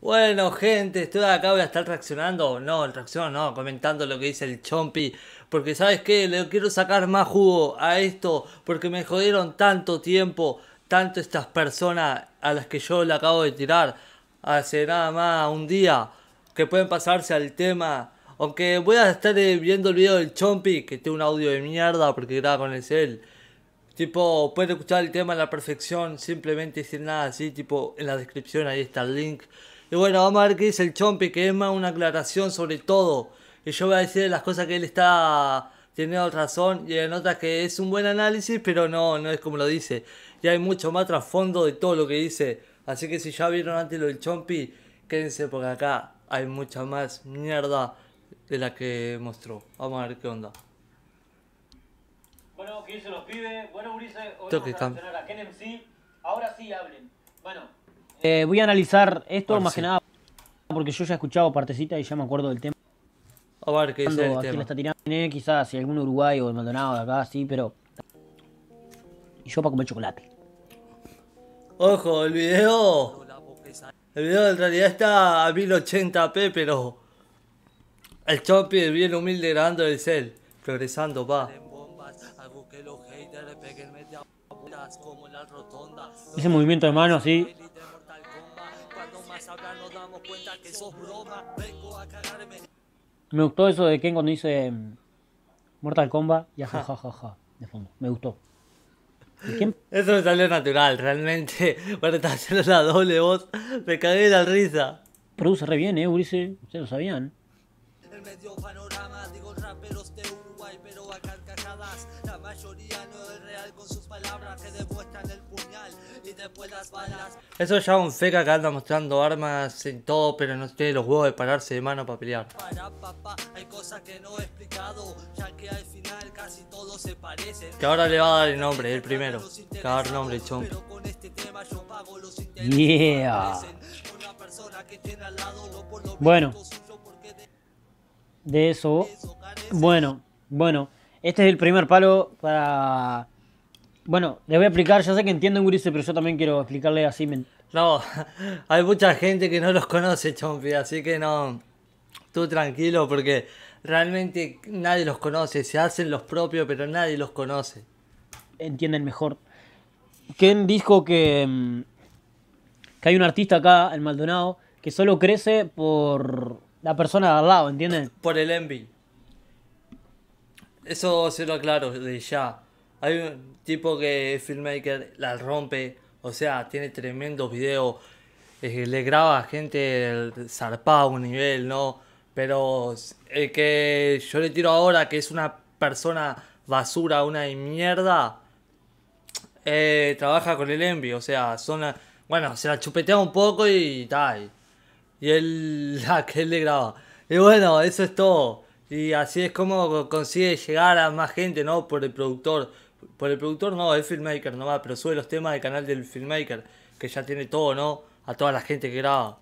Bueno, gente, estoy acá, voy a estar reaccionando, no, reaccionando, no, comentando lo que dice el Chompi, porque sabes qué, le quiero sacar más jugo a esto, porque me jodieron tanto tiempo, tanto estas personas a las que yo le acabo de tirar hace nada más un día, que pueden pasarse al tema, aunque voy a estar eh, viendo el video del Chompi, que tengo un audio de mierda porque graba con el Tipo, pueden escuchar el tema a la perfección, simplemente sin nada así, tipo, en la descripción ahí está el link. Y bueno, vamos a ver qué dice el Chompi, que es más una aclaración sobre todo. Y yo voy a decir las cosas que él está teniendo razón y en que es un buen análisis, pero no, no es como lo dice. Y hay mucho más trasfondo de todo lo que dice. Así que si ya vieron antes lo del Chompi, quédense porque acá hay mucha más mierda de la que mostró. Vamos a ver qué onda. Bueno, ¿qué dicen los pibes? Bueno, Ulises, hoy vamos a, a Ken Ahora sí hablen. Bueno, eh, voy a analizar esto más que nada porque yo ya he escuchado partecita y ya me acuerdo del tema. A ver qué dice el tema. Eh, quizás si algún uruguayo o de acá, sí, pero. Y yo para comer chocolate. Ojo, el video. El video en realidad está a 1080p, pero. El Chompi es bien humilde grabando el cel. Progresando, va. Ese movimiento de mano, sí damos cuenta que sos broma, vengo a cagarme. Me gustó eso de Ken cuando dice mm, Mortal Kombat y jajajaja ja, ja, ja, de fondo. Me gustó. Quién? Eso me salió natural, realmente. Cuando estaba haciendo la doble voz, me cagué de la risa. Produce re bien, eh, Ulises. Ustedes lo sabían. el medio panorama, digo raperos de Uruguay, pero a carcajadas. La mayoría no es real con sus palabras que demuestran el eso ya un feca que anda mostrando armas en todo, pero no tiene los huevos de pararse de mano para pelear. que ahora le va a dar el nombre, el primero. Que dar nombre, chon. Este yeah. Bueno. De eso. Bueno, bueno. Este es el primer palo para bueno, les voy a explicar, ya sé que entienden, gurises, pero yo también quiero explicarle a Simen. No, hay mucha gente que no los conoce, Chompi, así que no. Tú tranquilo, porque realmente nadie los conoce. Se hacen los propios, pero nadie los conoce. Entienden mejor. Ken dijo que, mm, hay un artista acá, en Maldonado, que solo crece por la persona de al lado, ¿entienden? Por el envy. Eso se lo aclaro de ya. Hay un tipo que es filmmaker, la rompe, o sea, tiene tremendos videos, le graba a gente zarpada a un nivel, ¿no? Pero el que yo le tiro ahora, que es una persona basura, una mierda, eh, trabaja con el Envy, o sea, son bueno, se la chupetea un poco y tal. Y él, la que él le graba. Y bueno, eso es todo. Y así es como consigue llegar a más gente, ¿no? Por el productor por el productor no, el filmmaker nomás, pero sube los temas del canal del filmmaker, que ya tiene todo, ¿no? A toda la gente que graba.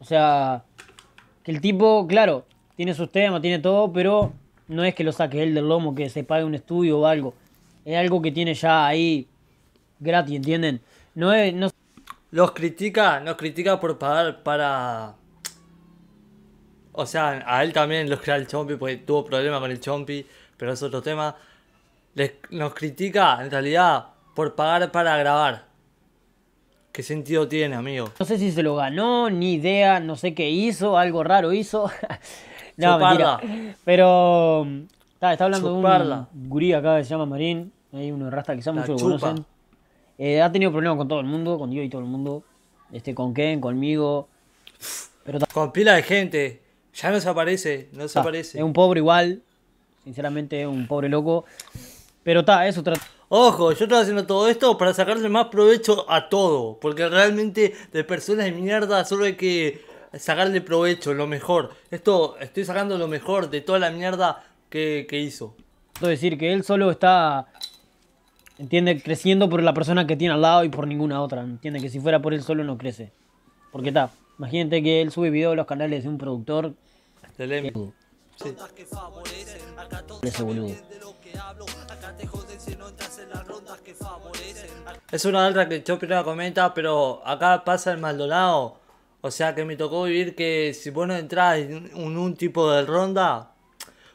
O sea, que el tipo, claro, tiene sus temas, tiene todo, pero no es que lo saque él del lomo, que se pague un estudio o algo. Es algo que tiene ya ahí gratis, ¿entienden? No es... Los critica, nos critica por pagar para... O sea, a él también los crea el Chompi, porque tuvo problemas con el Chompi, pero es otro tema les, nos critica en realidad por pagar para grabar. ¿Qué sentido tiene, amigo? No sé si se lo ganó, ni idea, no sé qué hizo, algo raro hizo. no, mentira. Pero está, hablando de un gurí acá que se llama Marín. Hay uno de Rasta quizás muchos lo conocen. Eh, ha tenido problemas con todo el mundo, con Dios y todo el mundo. Este, con Ken, conmigo. con pila de gente. Ya no se aparece, no se aparece. Es un pobre igual. Sinceramente es un pobre loco. Pero está, eso Ojo, yo estoy haciendo todo esto para sacarle más provecho a todo. Porque realmente de personas de mierda solo hay que sacarle provecho, lo mejor. Esto, estoy sacando lo mejor de toda la mierda que, que hizo. Quiero decir que él solo está, entiende, creciendo por la persona que tiene al lado y por ninguna otra. Entiende que si fuera por él solo no crece. Porque está, imagínate que él sube videos a los canales de un productor. De Que... Sí. Ese boludo. Es una otra que Chopin no comenta, pero acá pasa el Maldonado. O sea que me tocó vivir que si vos no en un, tipo de ronda,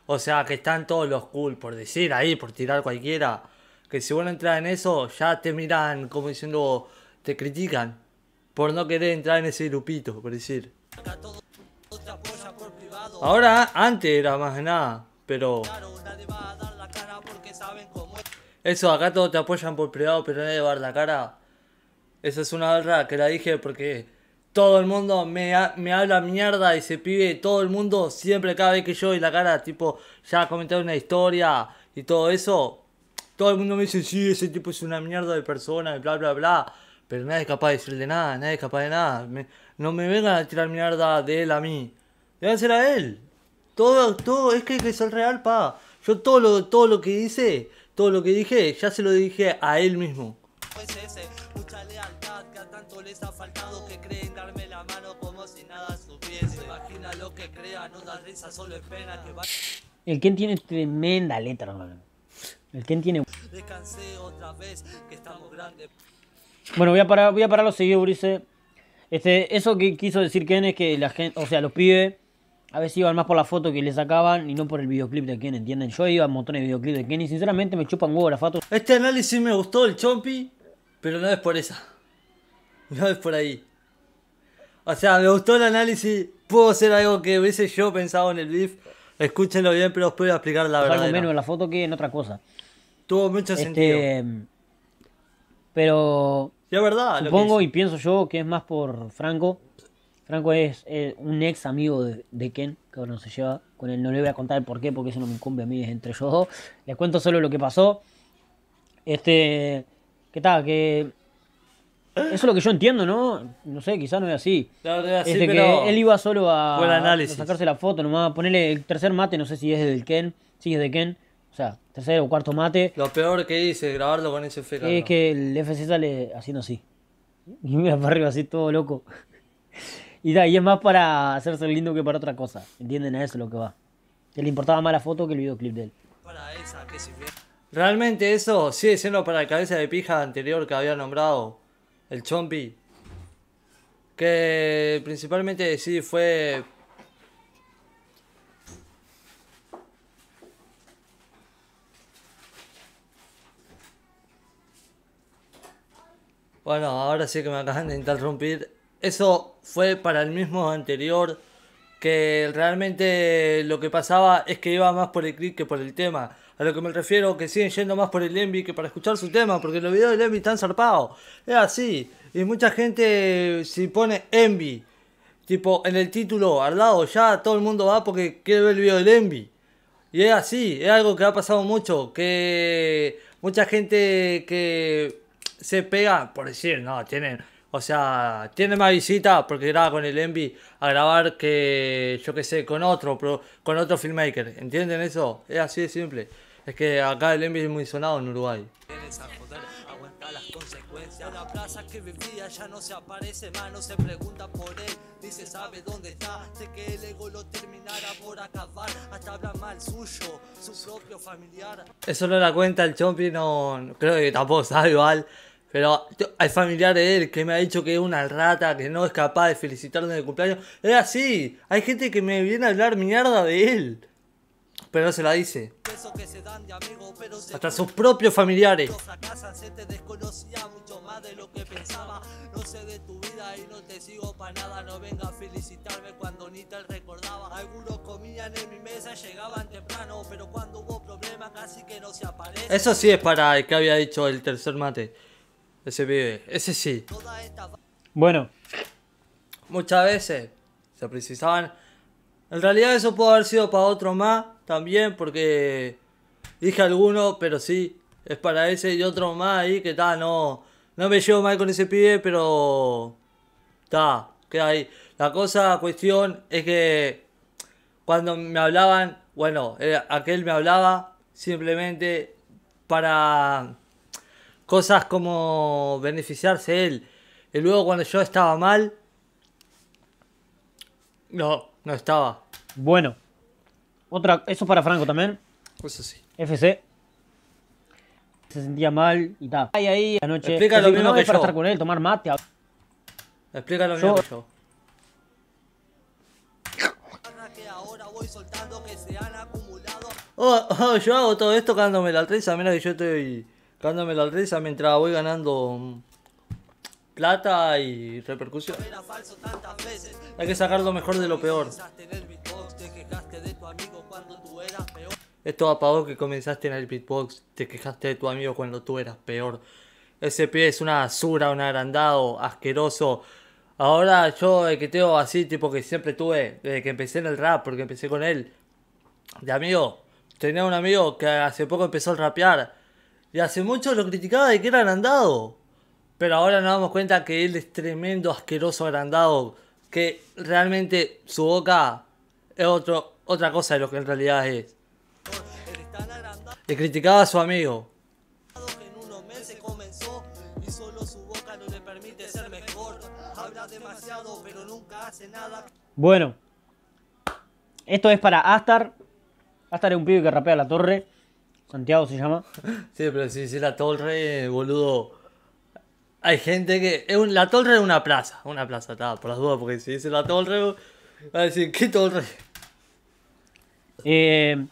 o sea que están todos los cool, por decir ahí, por tirar cualquiera. Que si vos no entras en eso, ya te miran como diciendo, te critican por no querer entrar en ese grupito, por decir. Ahora antes era más nada, pero... Eso, acá todos te apoyan por privado, pero nadie va a dar la cara. Esa es una verdad que la dije porque todo el mundo me, me habla mierda y se pibe, todo el mundo siempre cada vez que yo doy la cara, tipo, ya comentado una historia y todo eso, todo el mundo me dice, sí, ese tipo es una mierda de persona y bla, bla, bla. Pero nadie es capaz de decirle nada, nadie es capaz de nada. no me vengan a tirar mierda de él a mí. Deben ser a él. Todo, todo, es que, es el real, pa. Yo todo lo, todo lo que dice todo lo que dije, ya se lo dije a él mismo. Pues ese, mucha lealtad, que a tanto les ha faltado que creen darme la mano como si nada supiese. Imagina lo que crea, no da risa, solo es pena que va... El Ken tiene tremenda letra, hermano. El Ken tiene... Descansé otra vez, que estamos grandes. Bueno, voy a parar, voy a pararlo seguido, Brice. Este, eso que quiso decir Ken es que la gente, o sea, los pibes a veces iban más por la foto que le sacaban y no por el videoclip de Ken, ¿entienden? Yo iba a montones de videoclip de Kenny y sinceramente me chupan huevo la foto. Este análisis me gustó el Chompi, pero no es por esa. No es por ahí. O sea, me gustó el análisis, pudo ser algo que hubiese yo pensado en el beef. Escúchenlo bien, pero os puedo explicar la verdad. Algo menos en la foto que en otra cosa. Tuvo mucho este, sentido. Pero. Sí, es verdad. Supongo lo y pienso yo que es más por Franco Franco es eh, un ex amigo de, Ken, que ahora no se lleva con él. No le voy a contar el por qué, porque eso no me incumbe a mí, es entre ellos dos. Les cuento solo lo que pasó. Este, ¿qué tal? Que eso es lo que yo entiendo, ¿no? No sé, quizás no es así. Este, él iba solo a, sacarse la foto, nomás ponerle el tercer mate, no sé si es del Ken, si es de Ken, o sea, tercer o cuarto mate. Lo peor que hice, grabarlo con ese Y Es que el FC sale haciendo así. Y mira para arriba así todo loco. Y, da, y es más para hacerse lindo que para otra cosa. ¿Entienden? A eso lo que va. Que le importaba más la foto que el videoclip de él. Para esa que se Realmente eso sigue siendo para la cabeza de pija anterior que había nombrado, el Chompi. Que principalmente sí fue... Bueno, ahora sí que me acaban de interrumpir. Eso fue para el mismo anterior, que realmente lo que pasaba es que iba más por el click que por el tema. A lo que me refiero que siguen yendo más por el Envy que para escuchar su tema, porque los videos del Envy están zarpados. Es así. Y mucha gente si pone Envy, tipo en el título al lado, ya todo el mundo va porque quiere ver el video del Envy. Y es así, es algo que ha pasado mucho, que mucha gente que se pega, por decir, no, tienen o sea, tiene más visita porque graba con el Envy a grabar que, yo qué sé, con otro, pero con otro filmmaker. ¿Entienden eso? Es así de simple. Es que acá el Envy es muy sonado en Uruguay. las consecuencias. La plaza que vivía ya no se aparece más, no se pregunta por él. Dice, sabe dónde está. Sé que el ego lo terminará por acabar. Hasta habla mal suyo, su propio familiar. Eso no la cuenta el Chompi, no. Creo que tampoco sabe, igual. ¿vale? Pero al familiar de él que me ha dicho que es una rata, que no es capaz de felicitarme el cumpleaños, es así. Hay gente que me viene a hablar mierda de él. Pero no se la dice. Hasta sus propios familiares. de tu nada. venga cuando Algunos comían en mi mesa, Pero cuando hubo problemas, que Eso sí es para el que había dicho el tercer mate. Ese pibe, ese sí. Bueno. Muchas veces se precisaban. En realidad eso puede haber sido para otro más también porque dije alguno, pero sí, es para ese y otro más ahí que tal, no, no me llevo mal con ese pibe, pero está, queda ahí. La cosa, cuestión es que cuando me hablaban, bueno, eh, aquel me hablaba simplemente para cosas como beneficiarse él. Y luego cuando yo estaba mal, no, no estaba. Bueno, otra, eso para Franco también. pues sí. FC. Se sentía mal y tal. Ahí, ahí, anoche. Explica lo mismo que yo. estar con él, tomar mate. Explica lo mismo que yo. Oh, oh, yo hago todo esto Cándome la trenza, mira que yo estoy... Cándame la risa mientras voy ganando plata y repercusión. Hay que sacar lo mejor de lo peor. Esto apagó que comenzaste en el beatbox, te quejaste de tu amigo cuando tú eras peor. Ese pie es una basura, un agrandado, asqueroso. Ahora yo el que tengo así, tipo que siempre tuve, desde que empecé en el rap, porque empecé con él. De amigo, tenía un amigo que hace poco empezó a rapear y hace mucho lo criticaba de que era agrandado. Pero ahora nos damos cuenta que él es tremendo, asqueroso, agrandado. Que realmente su boca es otro, otra cosa de lo que en realidad es. Le criticaba a su amigo. Bueno, esto es para Astar. Astar es un pibe que rapea la torre. Santiago se llama. Sí, pero si dice la torre, boludo. Hay gente que. la torre es una plaza. Una plaza, por las dudas, porque si dice la torre, va a decir, ¿qué torre? Eh,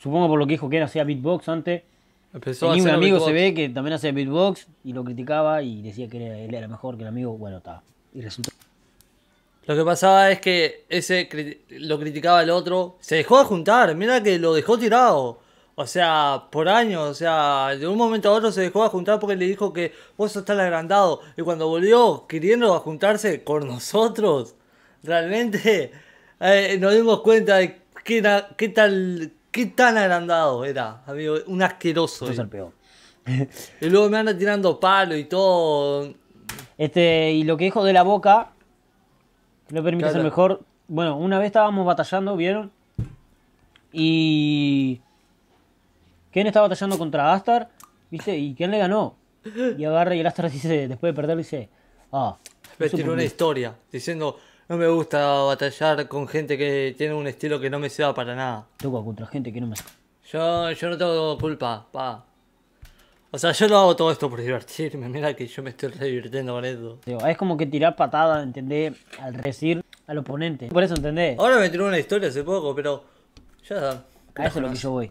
supongo por lo que dijo que era hacía beatbox antes. Empezó un amigo, se ve, que también hacía beatbox y lo criticaba y decía que él era mejor que el amigo. Bueno, está. Y Lo que pasaba es que ese lo criticaba el otro. Se dejó de juntar. Mira que lo dejó tirado. O sea, por años, o sea, de un momento a otro se dejó de juntar porque le dijo que vos sos tan agrandado. Y cuando volvió queriendo juntarse con nosotros, realmente eh, nos dimos cuenta de qué, tal, qué tan agrandado era, amigo. Un asqueroso. es el peor. y luego me anda tirando palo y todo. Este, y lo que dijo de la boca, no permite ser mejor. Bueno, una vez estábamos batallando, ¿vieron? Y ¿Quién está batallando contra Astar, ¿viste? Y quién le ganó. Y agarra y el Astar dice, después de perder, dice, ah. Me tiró una historia diciendo, no me gusta batallar con gente que tiene un estilo que no me sea para nada. Toco contra gente que no me... Yo, yo no tengo culpa, pa. O sea, yo no hago todo esto por divertirme. Mira que yo me estoy divirtiendo con esto. Es como que tirar patada, ¿entendés? Al recibir al oponente. Por eso, ¿entendés? Ahora me tiró una historia hace poco, pero... Ya... A eso es lo que yo voy.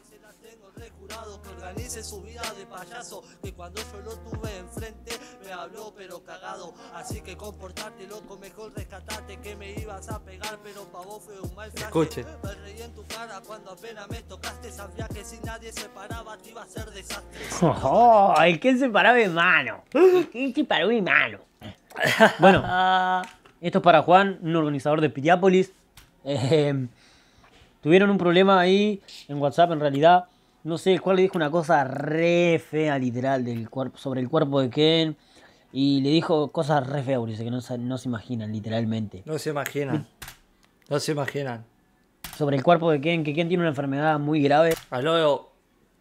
que organice su vida de payaso que cuando yo lo tuve enfrente me habló pero cagado así que comportarte loco mejor rescatate que me ibas a pegar pero pa' vos fue un mal Escuche. me reí en tu cara cuando apenas me tocaste sabía que si nadie se paraba te iba a ser desastre se paraba de mano ¿Quién se paró de mano bueno esto es para Juan un organizador de Piriápolis em, tuvieron un problema ahí en WhatsApp en realidad no sé, el cual le dijo una cosa re fea, literal, del cuerpo, sobre el cuerpo de Ken. Y le dijo cosas re feas, que no, no se imaginan, literalmente. No se imaginan. No se imaginan. Sobre el cuerpo de Ken, que Ken tiene una enfermedad muy grave. Habló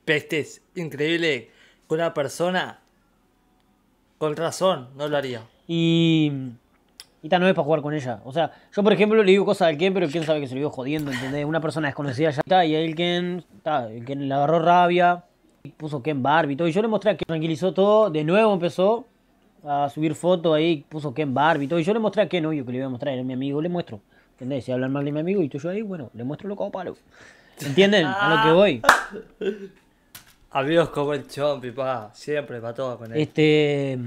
pestes, increíble. Con una persona, con razón, no lo haría. Y y esta no es para jugar con ella. O sea, yo por ejemplo le digo cosas al Ken, pero el Ken sabe que se lo iba jodiendo, ¿entendés? Una persona desconocida ya está, y el Ken, está, el Ken le agarró rabia, y puso Ken Barbie y todo. Y yo le mostré a Ken, tranquilizó todo, de nuevo empezó a subir fotos ahí, puso Ken Barbie y todo. Y yo le mostré a Ken, yo que le voy a mostrar, era mi amigo, le muestro. ¿Entendés? Si hablan mal de mi amigo y tú yo ahí, bueno, le muestro lo como palo. ¿Entienden? A lo que voy. adiós como el chompi, pa. Siempre para todo con él. Este.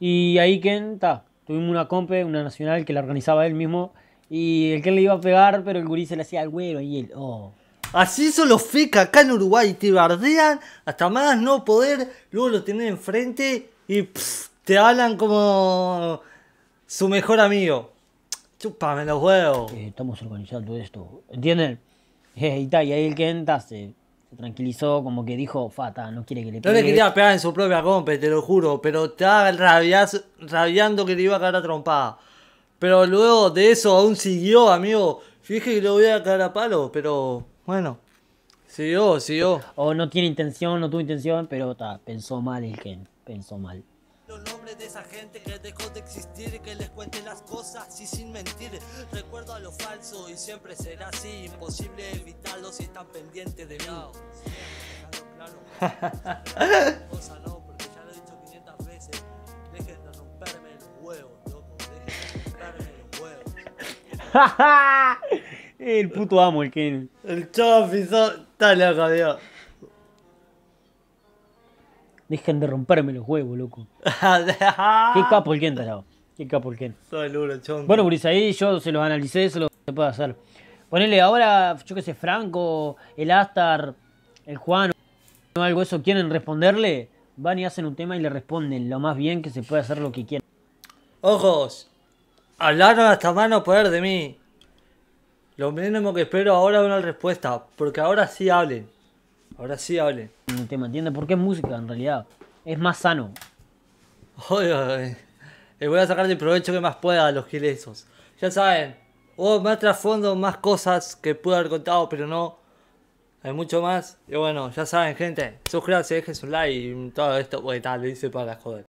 Y ahí Ken, está Tuvimos una compa, una nacional que la organizaba él mismo. Y el que le iba a pegar, pero el gurí se le hacía al güero y él, oh. Así son los ficas acá en Uruguay, te bardean hasta más no poder, luego lo tienen enfrente y te hablan como su mejor amigo. Chúpame los huevos. Eh, estamos organizando esto, ¿entienden? y y ahí el que entra se tranquilizó, como que dijo, Fata, no quiere que le pegue. No le quería pegar en su propia compa te lo juro, pero estaba rabiando que le iba a caer a trompada. Pero luego de eso aún siguió, amigo. Fíjate que le voy a caer a palo, pero bueno. Siguió, siguió. O no tiene intención, no tuvo intención, pero ta, pensó mal el gen. Pensó mal los nombres de esa gente que dejó de existir, que les cuente las cosas y sin mentir. Recuerdo a lo falso y siempre será así, imposible evitarlo si están pendientes de mí. Claro, claro. Cosa no, porque ya lo he dicho 500 veces. Dejen de romperme los huevos, loco. Dejen de romperme los huevos. el puto amo, el Ken. El Chofi, está loco, Dios. Dejen de romperme los huevos, loco. Qué capo el Ken, tarado. Qué capo el quién. Soy el chongo. Bueno, Buris, ahí yo se los analicé, se los se puede hacer. Ponele ahora, yo qué sé, Franco, el Astar, el Juan o algo eso, quieren responderle, van y hacen un tema y le responden lo más bien que se puede hacer lo que quieran. Ojos, hablaron hasta mano poder de mí. Lo mínimo que espero ahora es una respuesta, porque ahora sí hablen. Ahora sí hable. No te entiende porque es música en realidad. Es más sano. Oye, eh, Les voy a sacar el provecho que más pueda a los gilesos. Ya saben, O más trasfondo, más cosas que pude haber contado, pero no. Hay mucho más. Y bueno, ya saben, gente. Suscríbanse, dejen su like y todo esto. Porque tal, lo hice para joder.